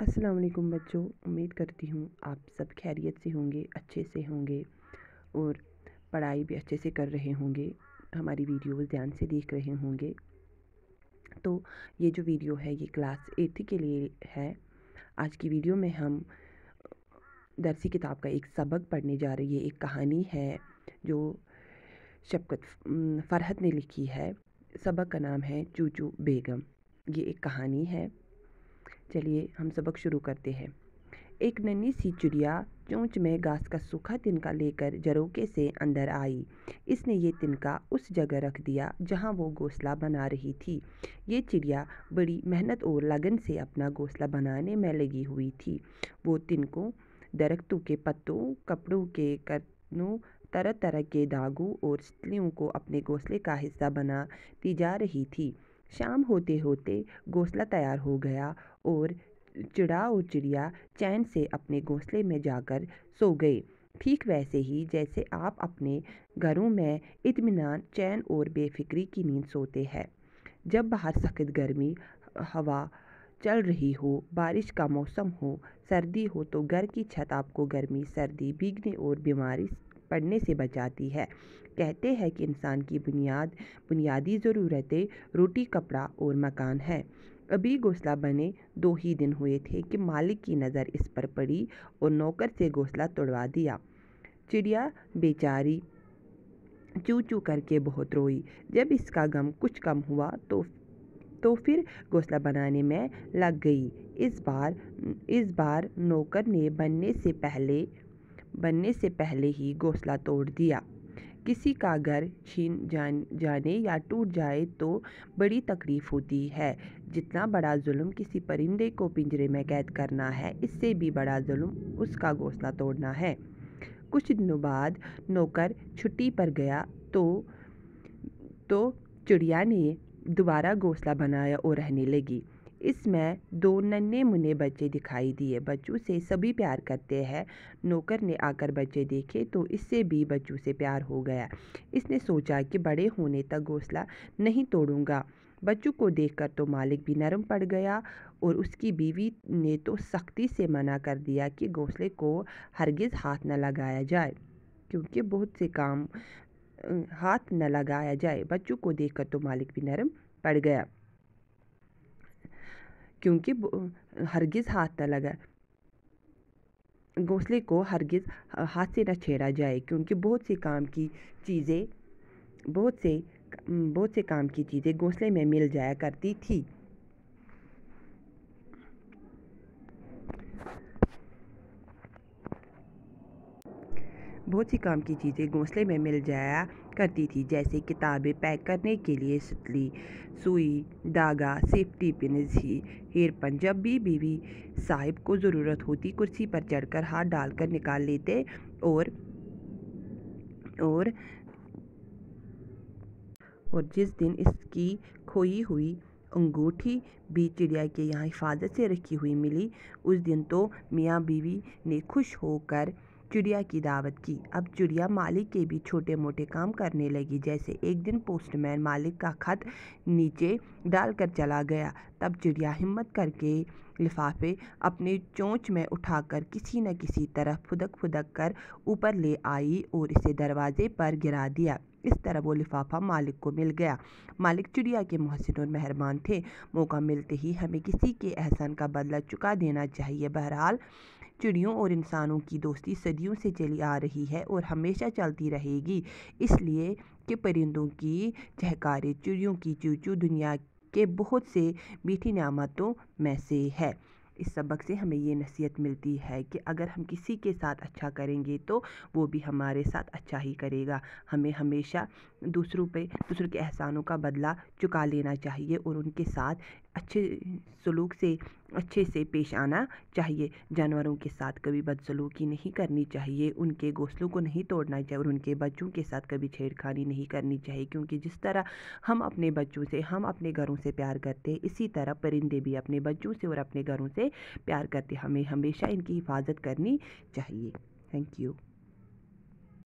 अस्सलाम वालेकुम बच्चों उम्मीद करती हूँ आप सब खैरियत से होंगे अच्छे से होंगे और पढ़ाई भी अच्छे से कर रहे होंगे हमारी वीडियो ध्यान से देख रहे होंगे तो ये जो वीडियो है ये क्लास एट्थ के लिए है आज की वीडियो में हम दरसी किताब का एक सबक पढ़ने जा रही है एक कहानी है जो शबकत फरहत ने लिखी है सबक का नाम है चूचू बेगम ये एक कहानी है चलिए हम सबक शुरू करते हैं एक नन्ही सी चिड़िया चोंच में घास का सूखा तिनका लेकर जरोके से अंदर आई इसने ये तिनका उस जगह रख दिया जहाँ वो घोंसला बना रही थी ये चिड़िया बड़ी मेहनत और लगन से अपना घोंसला बनाने में लगी हुई थी वो तिनकों दरख्तों के पत्तों कपड़ों के कतनों तरह तरह के दागों और तितलियों को अपने घोंसले का हिस्सा बनाती जा रही थी शाम होते होते घोंसला तैयार हो गया और चिड़ा और चिड़िया चैन से अपने घोंसले में जाकर सो गए ठीक वैसे ही जैसे आप अपने घरों में इतमान चैन और बेफिक्री की नींद सोते हैं जब बाहर सख्त गर्मी हवा चल रही हो बारिश का मौसम हो सर्दी हो तो घर की छत आपको गर्मी सर्दी भीगने और बीमारी पड़ने से बचाती है कहते हैं कि इंसान की बुनियाद बुनियादी ज़रूरतें रोटी कपड़ा और मकान है अभी घोसला बने दो ही दिन हुए थे कि मालिक की नज़र इस पर पड़ी और नौकर से घोसला तोड़वा दिया चिड़िया बेचारी चू चू करके बहुत रोई जब इसका गम कुछ कम हुआ तो तो फिर घोंसला बनाने में लग गई इस बार इस बार नौकर ने बनने से पहले बनने से पहले ही घोंसला तोड़ दिया किसी का घर छीन जान जाने या टूट जाए तो बड़ी तकलीफ़ होती है जितना बड़ा जुल्म किसी परिंदे को पिंजरे में कैद करना है इससे भी बड़ा जुल्म उसका घोंसला तोड़ना है कुछ दिनों बाद नौकर छुट्टी पर गया तो तो चिड़िया ने दोबारा घोंसला बनाया और रहने लगी इसमें दो नन्हे मुन्ने बच्चे दिखाई दिए बच्चों से सभी प्यार करते हैं नौकर ने आकर बच्चे देखे तो इससे भी बच्चों से प्यार हो गया इसने सोचा कि बड़े होने तक घोंसला नहीं तोड़ूंगा बच्चों को देखकर तो मालिक भी नरम पड़ गया और उसकी बीवी ने तो सख्ती से मना कर दिया कि घोंसले को हरगिज़ हाथ न लगाया जाए क्योंकि बहुत से काम हाथ न लगाया जाए बच्चों को देखकर तो मालिक भी नरम पड़ गया क्योंकि हरगिज़ हाथ न लगा घोंसले को हरगिज़ हाथ से न छेड़ा जाए क्योंकि बहुत से काम की चीज़ें बहुत से बहुत से काम की चीज़ें घोंसले में मिल जाया करती थी बहुत सी काम की चीज़ें घोंसले में मिल जाया करती थी जैसे किताबें पैक करने के लिए सुतली सुई धागा सेफ्टी पिन ही हेरपन जब भी बीवी साहिब को ज़रूरत होती कुर्सी पर चढ़कर हाथ डालकर निकाल लेते और और और जिस दिन इसकी खोई हुई अंगूठी भी चिड़िया के यहाँ हिफाजत से रखी हुई मिली उस दिन तो मियाँ बीवी ने खुश होकर चुड़िया की दावत की अब चुड़िया मालिक के भी छोटे मोटे काम करने लगी जैसे एक दिन पोस्टमैन मालिक का खत नीचे डालकर चला गया तब चुड़िया हिम्मत करके लिफाफे अपने चोंच में उठाकर किसी न किसी तरह फुदक फुदक कर ऊपर ले आई और इसे दरवाजे पर गिरा दिया इस तरह वो लिफाफा मालिक को मिल गया मालिक चिड़िया के मोहसिन और मेहरबान थे मौका मिलते ही हमें किसी के एहसान का बदला चुका देना चाहिए बहरहाल चिड़ियों और इंसानों की दोस्ती सदियों से चली आ रही है और हमेशा चलती रहेगी इसलिए कि परिंदों की चहकारे चिड़ियों की चूचू दुनिया के बहुत से मीठी नामतों में से है इस सबक से हमें ये नसीहत मिलती है कि अगर हम किसी के साथ अच्छा करेंगे तो वो भी हमारे साथ अच्छा ही करेगा हमें हमेशा दूसरों पे दूसरों के एहसानों का बदला चुका लेना चाहिए और उनके साथ अच्छे सलूक से अच्छे से पेश आना चाहिए जानवरों के साथ कभी बदसलूकी नहीं करनी चाहिए उनके घोंसलों को नहीं तोड़ना चाहिए और उनके बच्चों के साथ कभी छेड़खानी नहीं करनी चाहिए क्योंकि जिस तरह हम अपने बच्चों से हम अपने घरों से प्यार करते हैं इसी तरह परिंदे भी अपने बच्चों से और अपने घरों से प्यार करते हमें हमेशा इनकी हिफाजत करनी चाहिए थैंक यू